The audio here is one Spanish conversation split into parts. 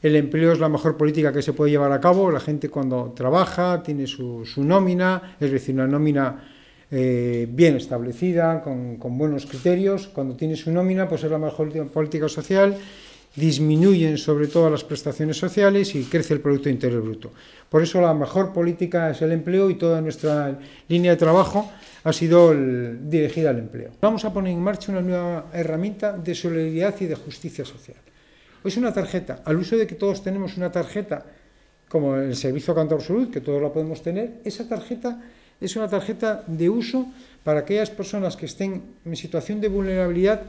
El empleo es la mejor política que se puede llevar a cabo. La gente cuando trabaja tiene su, nómina, es decir, una nómina eh, bien establecida, con, buenos criterios. Cuando tiene su nómina, pues es la mejor política social. Disminuyen sobre todo las prestaciones sociales y crece el Producto Interior Bruto. Por eso la mejor política es el empleo y toda nuestra línea de trabajo ha sido dirigida al empleo. Vamos a poner en marcha una nueva herramienta de solidaridad y de justicia social. Es una tarjeta. Al uso de que todos tenemos una tarjeta, como el servicio Canto Salud, que todos la podemos tener, esa tarjeta es una tarjeta de uso para aquellas personas que estén en situación de vulnerabilidad,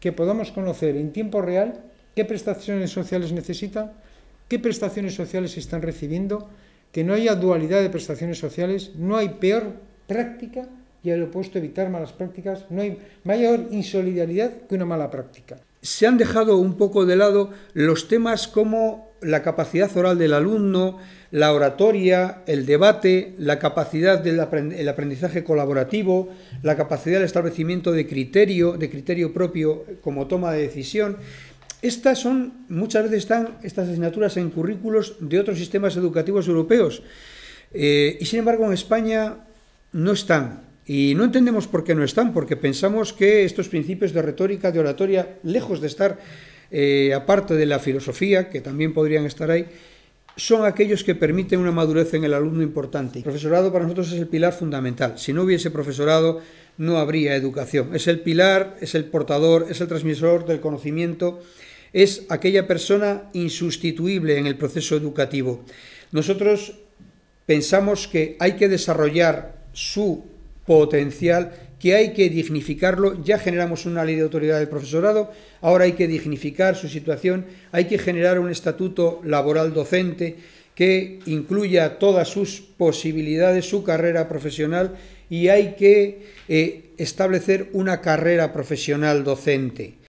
que podamos conocer en tiempo real qué prestaciones sociales necesitan, qué prestaciones sociales están recibiendo, que no haya dualidad de prestaciones sociales, no hay peor práctica y al opuesto evitar malas prácticas, no hay mayor insolidaridad que una mala práctica se han dejado un poco de lado los temas como la capacidad oral del alumno, la oratoria, el debate, la capacidad del aprendizaje colaborativo, la capacidad del establecimiento de criterio, de criterio propio como toma de decisión. Estas son, muchas veces están estas asignaturas en currículos de otros sistemas educativos europeos eh, y sin embargo en España no están. Y no entendemos por qué no están, porque pensamos que estos principios de retórica, de oratoria, lejos de estar eh, aparte de la filosofía, que también podrían estar ahí, son aquellos que permiten una madurez en el alumno importante. El profesorado para nosotros es el pilar fundamental. Si no hubiese profesorado, no habría educación. Es el pilar, es el portador, es el transmisor del conocimiento, es aquella persona insustituible en el proceso educativo. Nosotros pensamos que hay que desarrollar su potencial que hay que dignificarlo. Ya generamos una ley de autoridad del profesorado, ahora hay que dignificar su situación, hay que generar un estatuto laboral docente que incluya todas sus posibilidades, su carrera profesional y hay que eh, establecer una carrera profesional docente.